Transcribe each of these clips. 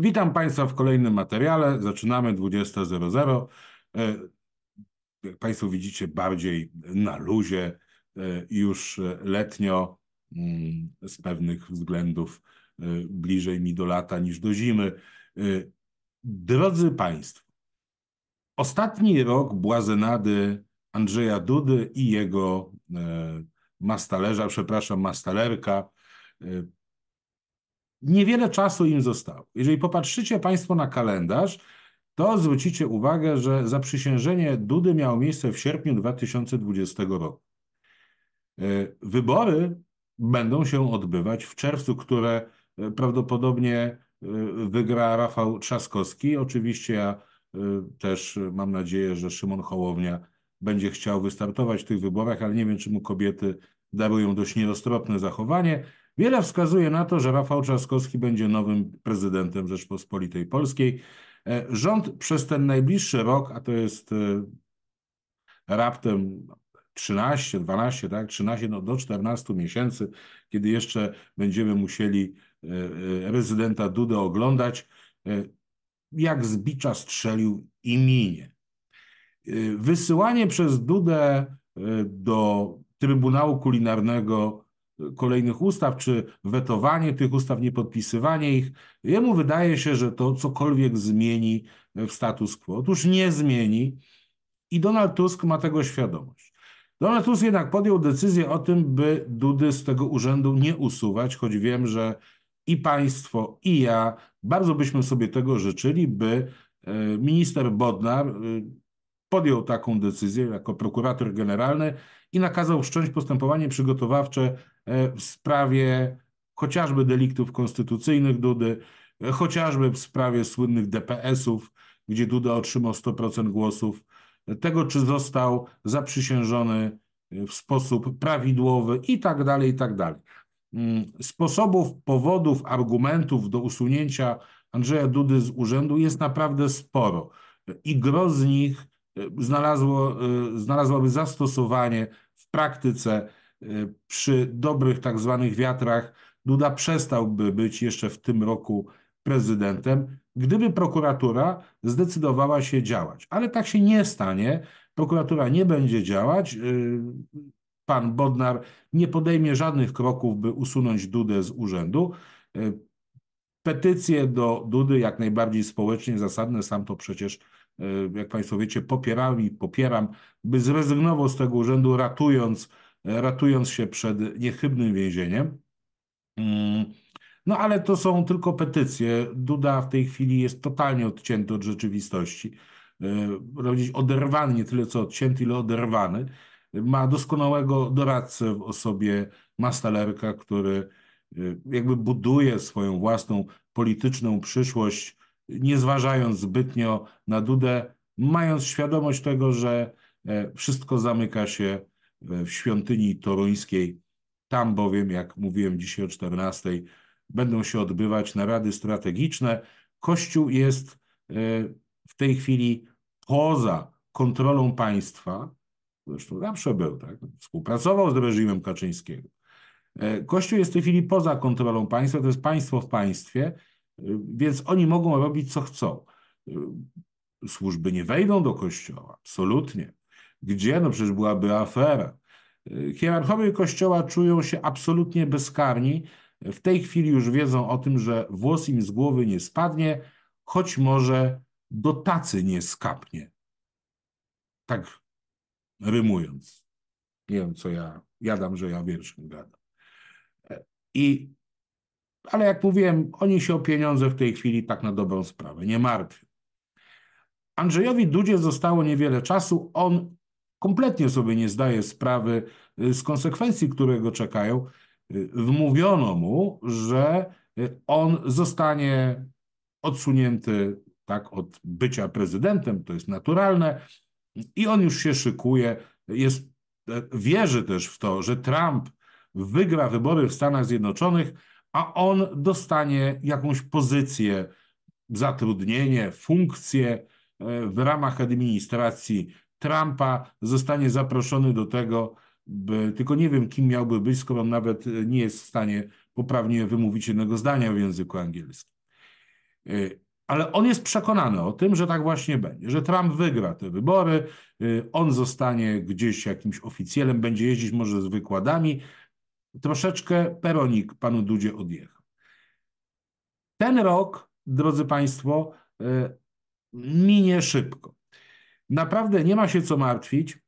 Witam Państwa w kolejnym materiale. Zaczynamy 20.00. E, jak Państwo widzicie, bardziej na luzie, e, już letnio, mm, z pewnych względów e, bliżej mi do lata niż do zimy. Drodzy Państwo, ostatni rok błazenady Andrzeja Dudy i jego mastalerza, przepraszam, mastalerka, Niewiele czasu im zostało. Jeżeli popatrzycie Państwo na kalendarz, to zwrócicie uwagę, że zaprzysiężenie Dudy miało miejsce w sierpniu 2020 roku. E, wybory będą się odbywać w czerwcu, które e, prawdopodobnie e, wygra Rafał Trzaskowski. Oczywiście ja też mam nadzieję, że Szymon Hołownia będzie chciał wystartować w tych wyborach, ale nie wiem, czy mu kobiety darują dość nieroztropne zachowanie. Wiele wskazuje na to, że Rafał Trzaskowski będzie nowym prezydentem Rzeczpospolitej Polskiej. E, rząd przez ten najbliższy rok, a to jest e, raptem 13, 12, tak, 13 no, do 14 miesięcy, kiedy jeszcze będziemy musieli e, rezydenta Dudę oglądać, jak z bicza strzelił i minie. Wysyłanie przez Dudę do Trybunału Kulinarnego kolejnych ustaw, czy wetowanie tych ustaw, niepodpisywanie ich. Jemu wydaje się, że to cokolwiek zmieni w status quo. Otóż nie zmieni i Donald Tusk ma tego świadomość. Donald Tusk jednak podjął decyzję o tym, by Dudy z tego urzędu nie usuwać, choć wiem, że i państwo, i ja bardzo byśmy sobie tego życzyli, by e, minister Bodnar e, podjął taką decyzję jako prokurator generalny i nakazał wszcząć postępowanie przygotowawcze e, w sprawie chociażby deliktów konstytucyjnych Dudy, e, chociażby w sprawie słynnych DPS-ów, gdzie Duda otrzymał 100% głosów, e, tego czy został zaprzysiężony w sposób prawidłowy i tak dalej, i tak dalej. Mm, sposobów, powodów, argumentów do usunięcia Andrzeja Dudy z urzędu jest naprawdę sporo i gro z nich E, znalazło, e, zastosowanie w praktyce e, przy dobrych tak zwanych wiatrach, Duda przestałby być jeszcze w tym roku prezydentem, gdyby prokuratura zdecydowała się działać. Ale tak się nie stanie. Prokuratura nie będzie działać. Pan Bodnar nie podejmie żadnych kroków, by usunąć Dudę z urzędu. Petycje do Dudy jak najbardziej społecznie zasadne, sam to przecież E, jak Państwo wiecie, popierali, i popieram, by zrezygnował z tego urzędu, ratując, e, ratując się przed niechybnym więzieniem. Mm, no ale to są tylko petycje. Duda w tej chwili jest totalnie odcięty od rzeczywistości. Rodzić e, oderwany, nie tyle co odcięty, ile oderwany. Ma doskonałego doradcę w osobie Mastalerka, który jakby buduje swoją własną polityczną przyszłość nie zważając zbytnio na Dudę, mając świadomość tego, że e, wszystko zamyka się e, w świątyni toruńskiej. Tam bowiem, jak mówiłem dzisiaj o 14, będą się odbywać narady strategiczne. Kościół jest e, w tej chwili poza kontrolą państwa, zresztą zawsze był, tak? współpracował z reżimem Kaczyńskiego. Kościół jest w tej chwili poza kontrolą państwa, to jest państwo w państwie więc oni mogą robić co chcą. Służby nie wejdą do kościoła, absolutnie. Gdzie? No przecież byłaby afera. Hierarchowie kościoła czują się absolutnie bezkarni. W tej chwili już wiedzą o tym, że włos im z głowy nie spadnie, choć może do tacy nie skapnie. Tak rymując. Nie wiem, co ja jadam, że ja wierszem gadam. I ale jak mówiłem, oni się o pieniądze w tej chwili tak na dobrą sprawę nie martwią. Andrzejowi Dudzie zostało niewiele czasu. On kompletnie sobie nie zdaje sprawy y, z konsekwencji, które go czekają. Y, wmówiono mu, że y, on zostanie odsunięty tak od bycia prezydentem, to jest naturalne, i on już się szykuje. Jest, e, wierzy też w to, że Trump wygra wybory w Stanach Zjednoczonych a on dostanie jakąś pozycję, zatrudnienie, funkcję e, w ramach administracji Trumpa, zostanie zaproszony do tego, by, tylko nie wiem, kim miałby być, skoro on nawet e, nie jest w stanie poprawnie wymówić jednego zdania w języku angielskim. E, ale on jest przekonany o tym, że tak właśnie będzie, że Trump wygra te wybory, on zostanie gdzieś jakimś oficjelem, będzie jeździć może z wykładami, troszeczkę peronik panu Dudzie odjechał. Ten rok, drodzy Państwo, e, minie szybko. Naprawdę nie ma się co martwić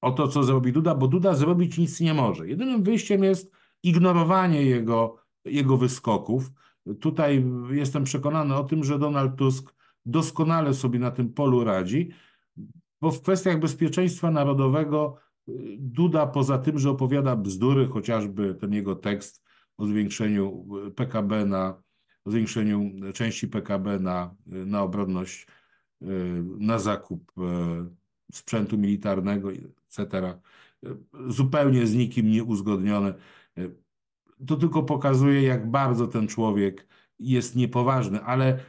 o to, co zrobi Duda, bo Duda zrobić nic nie może. Jedynym wyjściem jest ignorowanie jego, jego wyskoków. Tutaj jestem przekonany o tym, że Donald Tusk doskonale sobie na tym polu radzi, bo w kwestiach bezpieczeństwa narodowego Duda poza tym, że opowiada bzdury, chociażby ten jego tekst o zwiększeniu e, PKB na, o zwiększeniu części PKB na, e, na obronność, e, na zakup sprzętu militarnego, etc. Zupełnie z nikim nieuzgodnione. uzgodnione. To tylko pokazuje, jak bardzo ten człowiek jest niepoważny, ale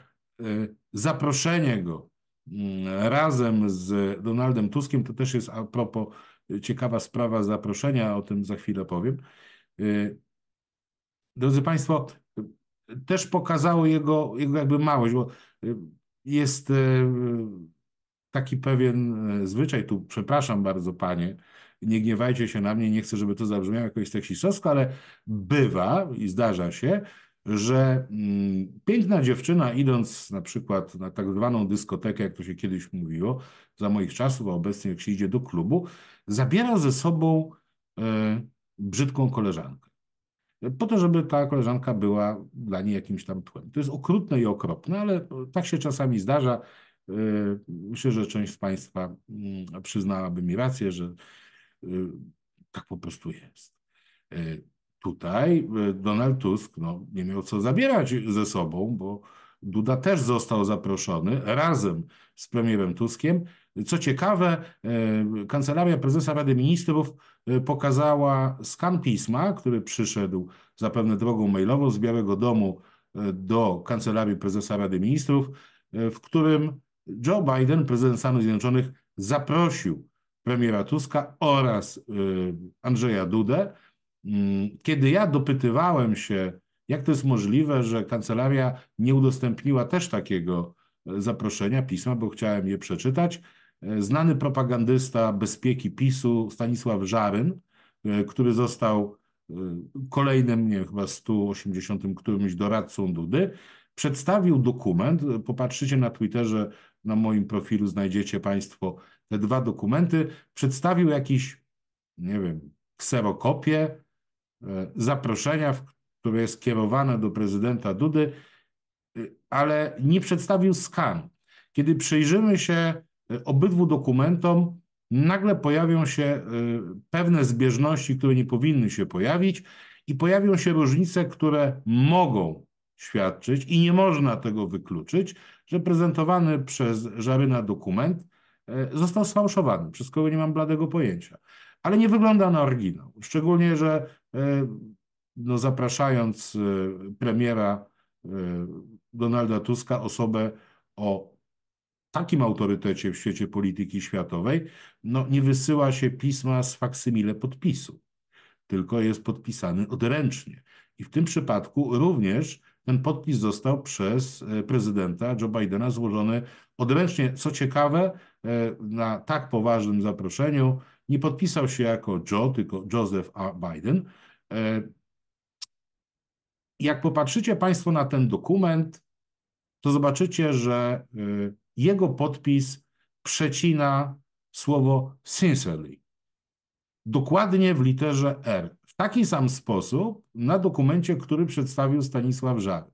zaproszenie go Mm, razem z Donaldem Tuskiem, to też jest a propos y, ciekawa sprawa zaproszenia, o tym za chwilę powiem. Y, drodzy Państwo, y, też pokazało jego, jego jakby małość, bo jest taki pewien zwyczaj, tu przepraszam bardzo Panie, nie gniewajcie się na mnie, nie chcę, żeby to zabrzmiało jakoś tak seksistowsko, ale bywa i zdarza się, że mm, piękna dziewczyna idąc na przykład na tak zwaną dyskotekę, jak to się kiedyś mówiło, za moich czasów, a obecnie jak się idzie do klubu, zabiera ze sobą e, brzydką koleżankę. Po to, żeby ta koleżanka była dla niej jakimś tam tłem. To jest okrutne i okropne, ale e, tak się czasami zdarza. E, myślę, że część z Państwa mm, przyznałaby mi rację, że tak po prostu jest tutaj y, Donald Tusk no, nie miał co zabierać ze sobą, bo Duda też został zaproszony razem z premierem Tuskiem. Co ciekawe, y, Kancelaria Prezesa Rady Ministrów y, pokazała skan pisma, który przyszedł zapewne drogą mailową z Białego Domu do Kancelarii Prezesa Rady Ministrów, w którym Joe Biden, prezydent Stanów Zjednoczonych, zaprosił premiera Tuska oraz Andrzeja Dudę Mm, kiedy ja dopytywałem się, jak to jest możliwe, że kancelaria nie udostępniła też takiego e, zaproszenia, pisma, bo chciałem je przeczytać, e, znany propagandysta bezpieki PiSu Stanisław Żaryn, e, który został kolejnym, nie wiem, chyba 180 którymś doradcą Dudy, przedstawił dokument. Popatrzycie na Twitterze, na moim profilu znajdziecie Państwo te dwa dokumenty. Przedstawił jakiś, nie wiem, kserokopię E, zaproszenia, które jest kierowane do prezydenta Dudy, e, ale nie przedstawił skan. Kiedy przyjrzymy się e, obydwu dokumentom, nagle pojawią się pewne zbieżności, które nie powinny się pojawić, i pojawią się różnice, które mogą świadczyć, i nie można tego wykluczyć, że prezentowany przez Żaryna dokument został sfałszowany, przez kogo nie mam bladego pojęcia. Ale nie wygląda na oryginał. Szczególnie, że E, no zapraszając e, premiera e, Donalda Tuska, osobę o takim autorytecie w świecie polityki światowej, no nie wysyła się pisma z faksymile podpisu, tylko jest podpisany odręcznie. I w tym przypadku również ten podpis został przez prezydenta Joe Bidena złożony odręcznie. Co ciekawe, na tak poważnym zaproszeniu nie podpisał się jako Joe, tylko Joseph A. Biden. E, jak popatrzycie Państwo na ten dokument, to zobaczycie, że e, jego podpis przecina słowo sincerely. Dokładnie w literze R. W taki sam sposób na dokumencie, który przedstawił Stanisław Żar.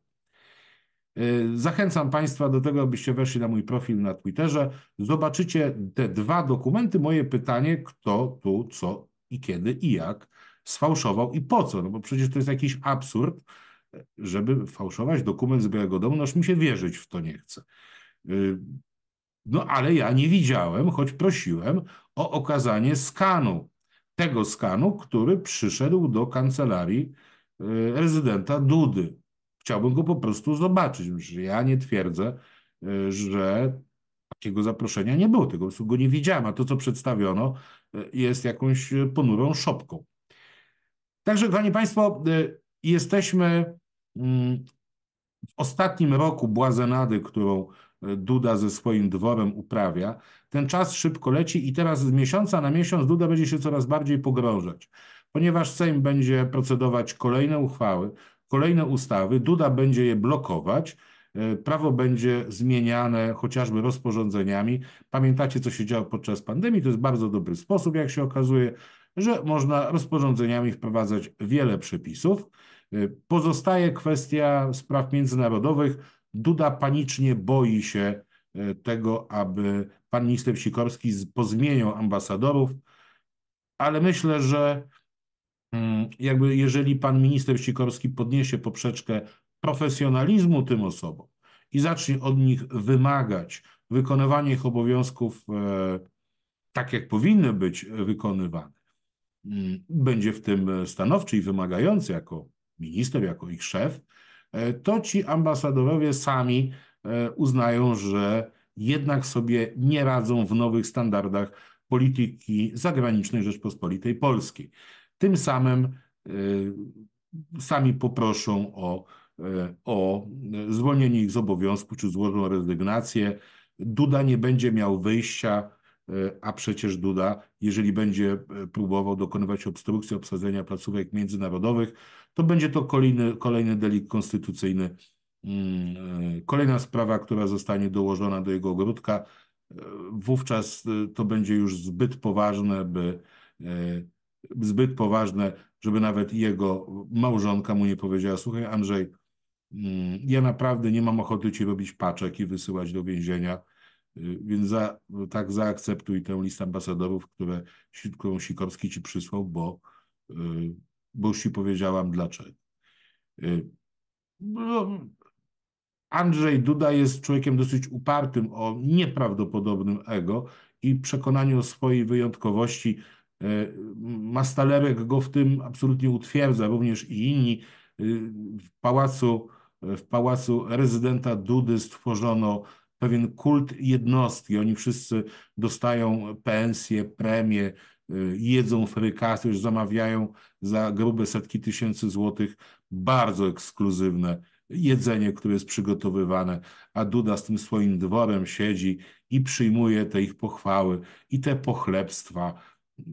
Y, zachęcam Państwa do tego, abyście weszli na mój profil na Twitterze. Zobaczycie te dwa dokumenty. Moje pytanie, kto tu, co i kiedy i jak sfałszował i po co? No bo przecież to jest jakiś absurd, żeby fałszować dokument z Białego Domu, noż mi się wierzyć w to nie chce. Y, no ale ja nie widziałem, choć prosiłem o okazanie skanu. Tego skanu, który przyszedł do kancelarii y, rezydenta Dudy. Chciałbym go po prostu zobaczyć. ja nie twierdzę, y, że takiego zaproszenia nie było, tego go nie widziałem, a to, co przedstawiono, y, jest jakąś y, ponurą szopką. Także, kochani Państwo, jesteśmy mm, w ostatnim roku błazenady, którą Duda ze swoim dworem uprawia. Ten czas szybko leci i teraz z miesiąca na miesiąc Duda będzie się coraz bardziej pogrążać, ponieważ Sejm będzie procedować kolejne uchwały, kolejne ustawy, Duda będzie je blokować, e, prawo będzie zmieniane chociażby rozporządzeniami. Pamiętacie, co się działo podczas pandemii? To jest bardzo dobry sposób, jak się okazuje, że można rozporządzeniami wprowadzać wiele przepisów. E, pozostaje kwestia spraw międzynarodowych. Duda panicznie boi się e, tego, aby pan minister Sikorski pozmienił ambasadorów, ale myślę, że Mm, jakby jeżeli pan minister Sikorski podniesie poprzeczkę profesjonalizmu tym osobom i zacznie od nich wymagać wykonywania ich obowiązków e, tak, jak powinny być wykonywane, mm, będzie w tym e, stanowczy i wymagający jako minister, jako ich szef, e, to ci ambasadorowie sami uznają, że jednak sobie nie radzą w nowych standardach polityki zagranicznej Rzeczpospolitej Polskiej. Tym samym y, sami poproszą o, y, o zwolnienie ich z obowiązku czy złożą rezygnację. Duda nie będzie miał wyjścia, y, a przecież Duda, jeżeli będzie próbował dokonywać obstrukcji obsadzenia placówek międzynarodowych, to będzie to kolejny, kolejny delikt konstytucyjny. Mm, kolejna sprawa, która zostanie dołożona do jego ogródka, wówczas to będzie już zbyt poważne, by zbyt poważne, żeby nawet jego małżonka mu nie powiedziała: Słuchaj, Andrzej, mm, ja naprawdę nie mam ochoty ci robić paczek i wysyłać do więzienia, y, więc za, tak zaakceptuj tę listę ambasadorów, które, którą Sikorski ci przysłał, bo, y, bo już ci powiedziałam dlaczego. Y, no, Andrzej Duda jest człowiekiem dosyć upartym o nieprawdopodobnym ego i przekonaniu o swojej wyjątkowości E, Mastalerek go w tym absolutnie utwierdza, również i inni. E, w pałacu, e, w pałacu rezydenta Dudy stworzono pewien kult jednostki. Oni wszyscy dostają pensje, premie, jedzą frykasy, już zamawiają za grube setki tysięcy złotych bardzo ekskluzywne jedzenie, które jest przygotowywane, a Duda z tym swoim dworem siedzi i przyjmuje te ich pochwały i te pochlebstwa,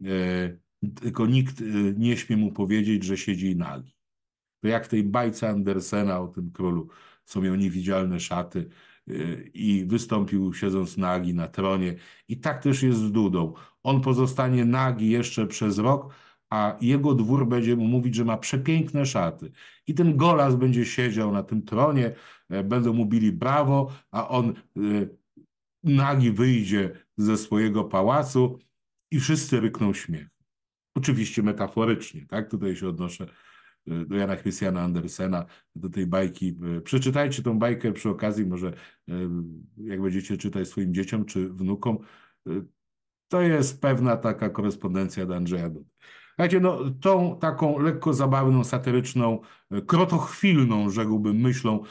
E, tylko nikt e, nie śmie mu powiedzieć, że siedzi nagi. To jak w tej bajce Andersena o tym królu, co miał niewidzialne szaty e, i wystąpił siedząc nagi na tronie. I tak też jest z Dudą. On pozostanie nagi jeszcze przez rok, a jego dwór będzie mu mówić, że ma przepiękne szaty. I ten golas będzie siedział na tym tronie, będą mu bili brawo, a on nagi wyjdzie ze swojego pałacu i wszyscy rykną śmiech. Oczywiście metaforycznie, tak? Tutaj się odnoszę e, do Jana Christiana Andersena, do tej bajki. E, przeczytajcie tą bajkę przy okazji, może e, jak będziecie czytać swoim dzieciom czy wnukom. To jest pewna taka korespondencja do Andrzeja Słuchajcie, no, tą taką lekko zabawną, satyryczną, krotochwilną, rzekłbym, myślą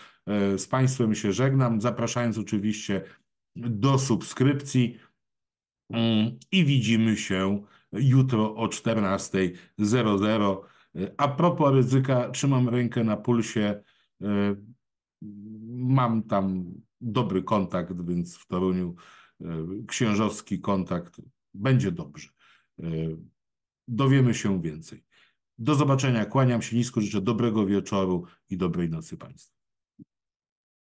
z Państwem się żegnam, zapraszając oczywiście do subskrypcji i widzimy się jutro o 14.00. A propos ryzyka, trzymam rękę na pulsie. E, mam tam dobry kontakt, więc w Toruniu e, księżowski kontakt. Będzie dobrze. E, dowiemy się więcej. Do zobaczenia. Kłaniam się nisko, życzę dobrego wieczoru i dobrej nocy Państwu.